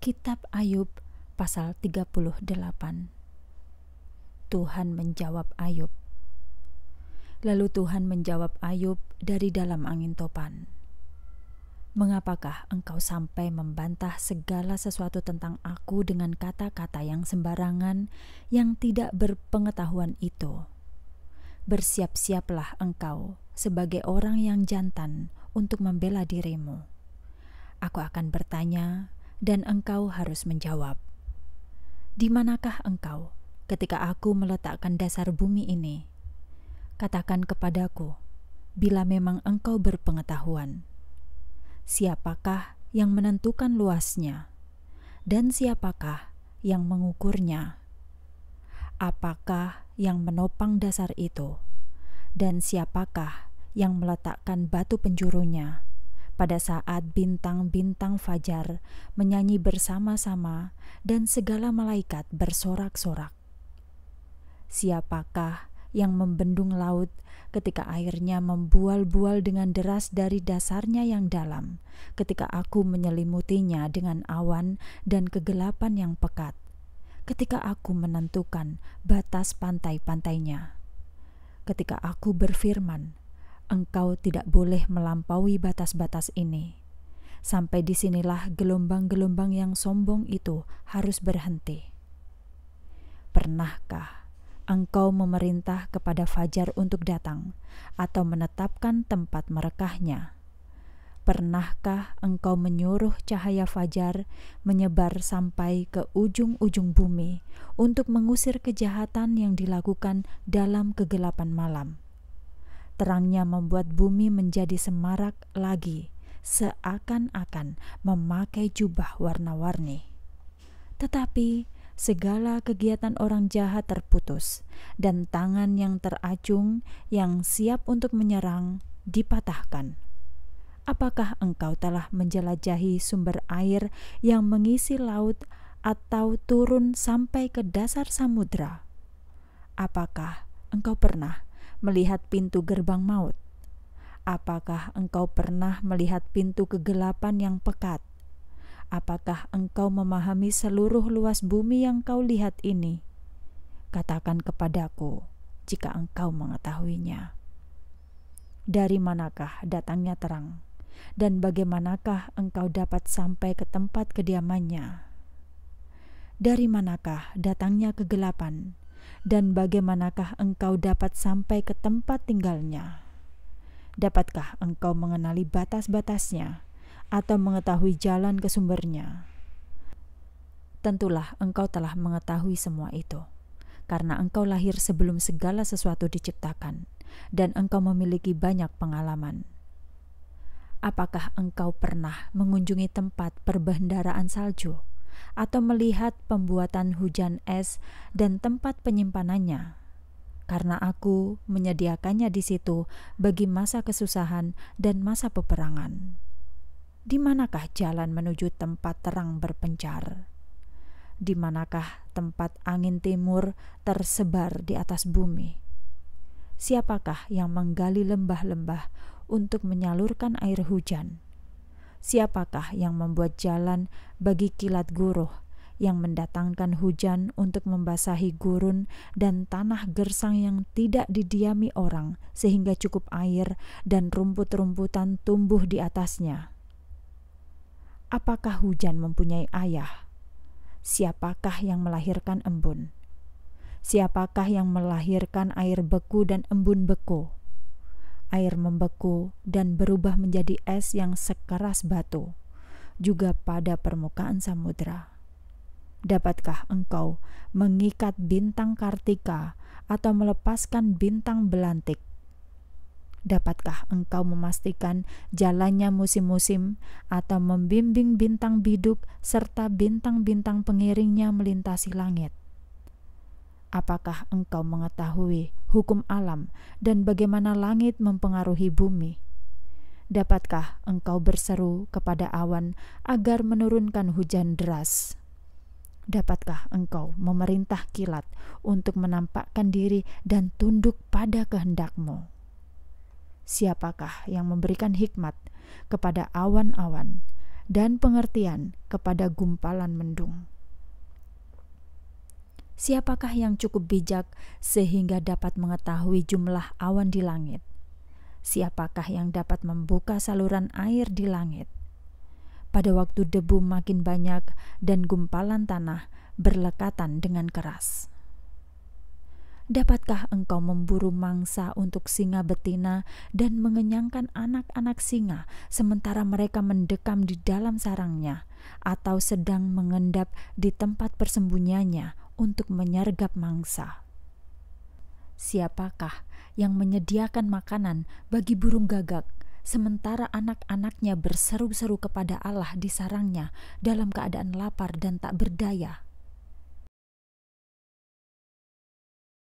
Kitab Ayub pasal 38 Tuhan menjawab Ayub Lalu Tuhan menjawab Ayub dari dalam angin topan Mengapakah engkau sampai membantah segala sesuatu tentang aku dengan kata-kata yang sembarangan yang tidak berpengetahuan itu Bersiap-siaplah engkau sebagai orang yang jantan untuk membela dirimu Aku akan bertanya dan engkau harus menjawab, "Di manakah engkau ketika aku meletakkan dasar bumi ini?" Katakan kepadaku, bila memang engkau berpengetahuan, siapakah yang menentukan luasnya, dan siapakah yang mengukurnya? Apakah yang menopang dasar itu, dan siapakah yang meletakkan batu penjurunya? pada saat bintang-bintang fajar menyanyi bersama-sama dan segala malaikat bersorak-sorak. Siapakah yang membendung laut ketika airnya membual-bual dengan deras dari dasarnya yang dalam, ketika aku menyelimutinya dengan awan dan kegelapan yang pekat, ketika aku menentukan batas pantai-pantainya, ketika aku berfirman, engkau tidak boleh melampaui batas-batas ini. Sampai disinilah gelombang-gelombang yang sombong itu harus berhenti. Pernahkah engkau memerintah kepada fajar untuk datang atau menetapkan tempat merekahnya? Pernahkah engkau menyuruh cahaya fajar menyebar sampai ke ujung-ujung bumi untuk mengusir kejahatan yang dilakukan dalam kegelapan malam? Terangnya membuat bumi menjadi semarak lagi, seakan-akan memakai jubah warna-warni. Tetapi segala kegiatan orang jahat terputus, dan tangan yang teracung yang siap untuk menyerang dipatahkan. Apakah engkau telah menjelajahi sumber air yang mengisi laut atau turun sampai ke dasar samudra? Apakah engkau pernah melihat pintu gerbang maut? Apakah engkau pernah melihat pintu kegelapan yang pekat? Apakah engkau memahami seluruh luas bumi yang kau lihat ini? Katakan kepadaku jika engkau mengetahuinya. Dari manakah datangnya terang, dan bagaimanakah engkau dapat sampai ke tempat kediamannya? Dari manakah datangnya kegelapan, dan bagaimanakah engkau dapat sampai ke tempat tinggalnya? Dapatkah engkau mengenali batas-batasnya atau mengetahui jalan ke sumbernya? Tentulah engkau telah mengetahui semua itu, karena engkau lahir sebelum segala sesuatu diciptakan, dan engkau memiliki banyak pengalaman. Apakah engkau pernah mengunjungi tempat perbendaraan salju? atau melihat pembuatan hujan es dan tempat penyimpanannya, karena Aku menyediakannya di situ bagi masa kesusahan dan masa peperangan. Di manakah jalan menuju tempat terang berpencar? Di manakah tempat angin timur tersebar di atas bumi? Siapakah yang menggali lembah-lembah untuk menyalurkan air hujan? Siapakah yang membuat jalan bagi kilat guruh yang mendatangkan hujan untuk membasahi gurun dan tanah gersang yang tidak didiami orang, sehingga cukup air dan rumput-rumputan tumbuh di atasnya. Apakah hujan mempunyai ayah? Siapakah yang melahirkan embun? Siapakah yang melahirkan air beku dan embun beku? air membeku dan berubah menjadi es yang sekeras batu, juga pada permukaan samudera. Dapatkah engkau mengikat bintang Kartika atau melepaskan bintang belantik? Dapatkah engkau memastikan jalannya musim-musim atau membimbing bintang biduk serta bintang-bintang pengiringnya melintasi langit? Apakah engkau mengetahui hukum alam, dan bagaimana langit mempengaruhi bumi. Dapatkah engkau berseru kepada awan agar menurunkan hujan deras? Dapatkah engkau memerintah kilat untuk menampakkan diri dan tunduk pada kehendakmu? Siapakah yang memberikan hikmat kepada awan-awan dan pengertian kepada gumpalan mendung? Siapakah yang cukup bijak sehingga dapat mengetahui jumlah awan di langit? Siapakah yang dapat membuka saluran air di langit? Pada waktu debu makin banyak dan gumpalan tanah berlekatan dengan keras. Dapatkah engkau memburu mangsa untuk singa betina dan mengenyangkan anak-anak singa sementara mereka mendekam di dalam sarangnya atau sedang mengendap di tempat persembunyiannya untuk menyergap mangsa. Siapakah yang menyediakan makanan bagi burung gagak, sementara anak-anaknya berseru-seru kepada Allah di sarangnya dalam keadaan lapar dan tak berdaya?